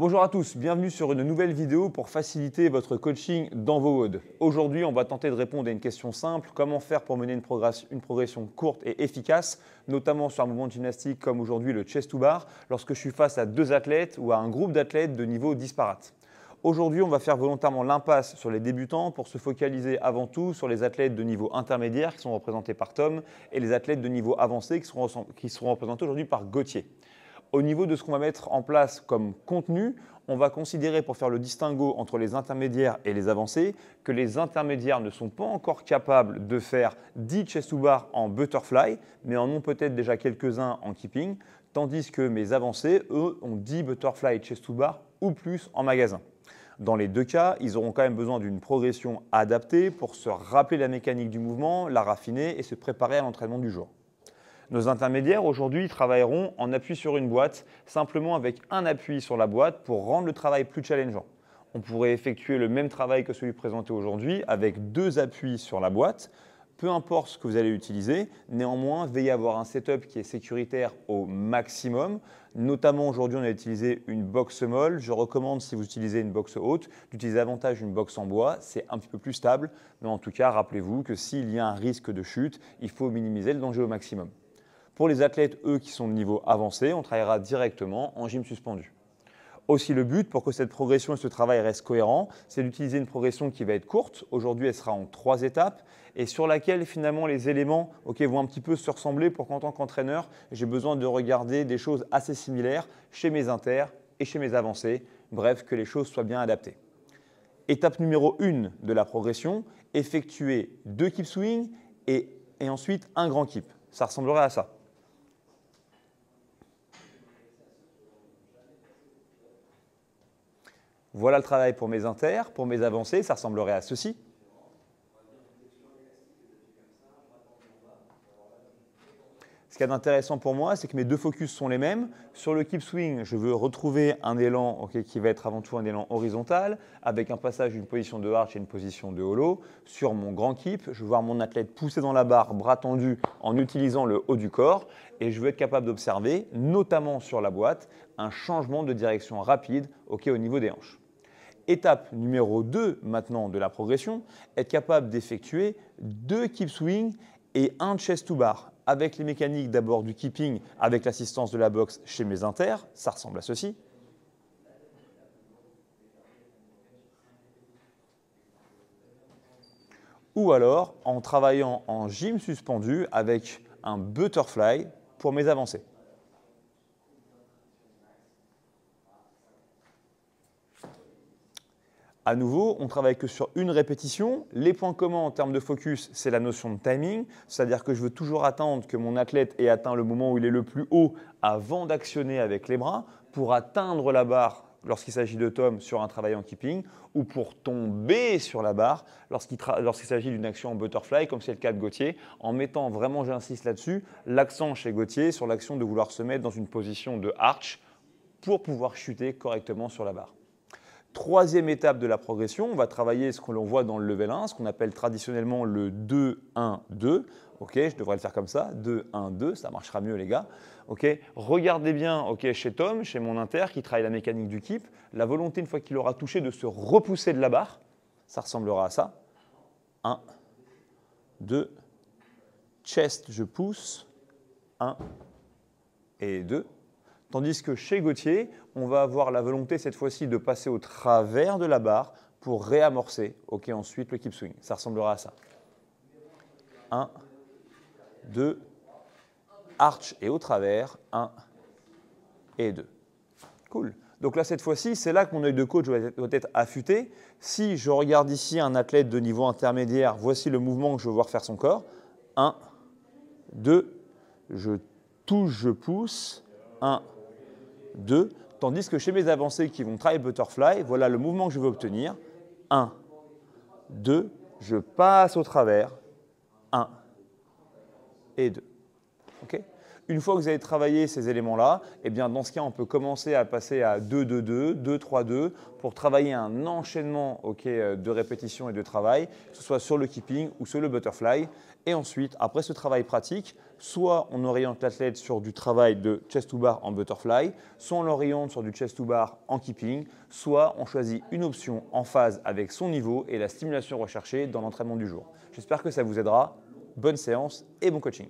Bonjour à tous, bienvenue sur une nouvelle vidéo pour faciliter votre coaching dans vos odds. Aujourd'hui, on va tenter de répondre à une question simple, comment faire pour mener une progression, courte et efficace, notamment sur un mouvement de gymnastique comme aujourd'hui le chest to bar, lorsque je suis face à deux athlètes ou à un groupe d'athlètes de niveaux disparates. Aujourd'hui, on va faire volontairement l'impasse sur les débutants pour se focaliser avant tout sur les athlètes de niveau intermédiaire qui sont représentés par Tom et les athlètes de niveau avancé qui seront représentés aujourd'hui par Gauthier. Au niveau de ce qu'on va mettre en place comme contenu, on va considérer pour faire le distinguo entre les intermédiaires et les avancés que les intermédiaires ne sont pas encore capables de faire 10 chest to bar en butterfly, mais en ont peut-être déjà quelques-uns en keeping, tandis que mes avancés, eux, ont 10 butterfly chest to bar ou plus en magasin. Dans les deux cas, ils auront quand même besoin d'une progression adaptée pour se rappeler la mécanique du mouvement, la raffiner et se préparer à l'entraînement du jour. Nos intermédiaires aujourd'hui travailleront en appui sur une boîte, simplement avec un appui sur la boîte pour rendre le travail plus challengeant. On pourrait effectuer le même travail que celui présenté aujourd'hui avec deux appuis sur la boîte. Peu importe ce que vous allez utiliser, néanmoins, veillez à avoir un setup qui est sécuritaire au maximum. Notamment aujourd'hui, on a utilisé une box molle. Je recommande, si vous utilisez une box haute, d'utiliser davantage une box en bois. C'est un petit peu plus stable. Mais en tout cas, rappelez-vous que s'il y a un risque de chute, il faut minimiser le danger au maximum. Pour les athlètes, eux, qui sont de niveau avancé, on travaillera directement en gym suspendu. Aussi, le but pour que cette progression et ce travail restent cohérents, c'est d'utiliser une progression qui va être courte. Aujourd'hui, elle sera en trois étapes et sur laquelle finalement les éléments vont un petit peu se ressembler pour qu'en tant qu'entraîneur, j'ai besoin de regarder des choses assez similaires chez mes inters et chez mes avancés. Bref, que les choses soient bien adaptées. Étape numéro 1 de la progression, effectuer deux keep swing et, et ensuite un grand keep. Ça ressemblerait à ça. Voilà le travail pour mes inters, pour mes avancées, ça ressemblerait à ceci. Ce qui est intéressant pour moi, c'est que mes deux focus sont les mêmes. Sur le keep swing, je veux retrouver un élan qui va être avant tout un élan horizontal, avec un passage d'une position de arch et une position de hollow. Sur mon grand keep, je veux voir mon athlète pousser dans la barre, bras tendu, en utilisant le haut du corps. Et je veux être capable d'observer, notamment sur la boîte, un changement de direction rapide au niveau des hanches. Étape numéro 2 maintenant de la progression, être capable d'effectuer deux keep swing et un chest to bar avec les mécaniques d'abord du keeping, avec l'assistance de la boxe chez mes inters, ça ressemble à ceci. Ou alors en travaillant en gym suspendu avec un butterfly pour mes avancées. à nouveau, on travaille que sur une répétition. Les points communs en termes de focus, c'est la notion de timing, c'est-à-dire que je veux toujours attendre que mon athlète ait atteint le moment où il est le plus haut avant d'actionner avec les bras pour atteindre la barre lorsqu'il s'agit de Tom sur un travail en keeping ou pour tomber sur la barre lorsqu'il s'agit d'une action en butterfly, comme c'est le cas de Gauthier, en mettant vraiment, j'insiste là-dessus, l'accent chez Gauthier sur l'action de vouloir se mettre dans une position de arch pour pouvoir chuter correctement sur la barre. Troisième étape de la progression, on va travailler ce que l'on voit dans le level 1, ce qu'on appelle traditionnellement le 2-1-2. Ok, je devrais le faire comme ça, 2-1-2, ça marchera mieux les gars. Ok, regardez bien, ok, chez Tom, chez mon inter qui travaille la mécanique du keep, la volonté une fois qu'il aura touché de se repousser de la barre, ça ressemblera à ça. 1, 2, chest, je pousse, 1 et 2. Tandis que chez Gauthier, on va avoir la volonté cette fois-ci de passer au travers de la barre pour réamorcer. OK, ensuite le keep swing. Ça ressemblera à ça. 1, 2, arch et au travers. 1 et 2. Cool. Donc là, cette fois-ci, c'est là que mon œil de coach doit être affûté. Si je regarde ici un athlète de niveau intermédiaire, voici le mouvement que je veux voir faire son corps. 1, 2, je touche, je pousse. 1, 2. Tandis que chez mes avancées qui vont travailler butterfly, voilà le mouvement que je veux obtenir. 1, 2, je passe au travers. 1 et 2. OK une fois que vous avez travaillé ces éléments-là, eh bien dans ce cas, on peut commencer à passer à 2-2-2, 2-3-2 pour travailler un enchaînement euh, de répétition et de travail, que ce soit sur le keeping ou sur le butterfly. Et ensuite, après ce travail pratique, soit on oriente l'athlète sur du travail de chest to bar en butterfly, soit on l'oriente sur du chest to bar en keeping, soit on choisit une option en phase avec son niveau et la stimulation recherchée dans l'entraînement du jour. J'espère que ça vous aidera. Bonne séance et bon coaching.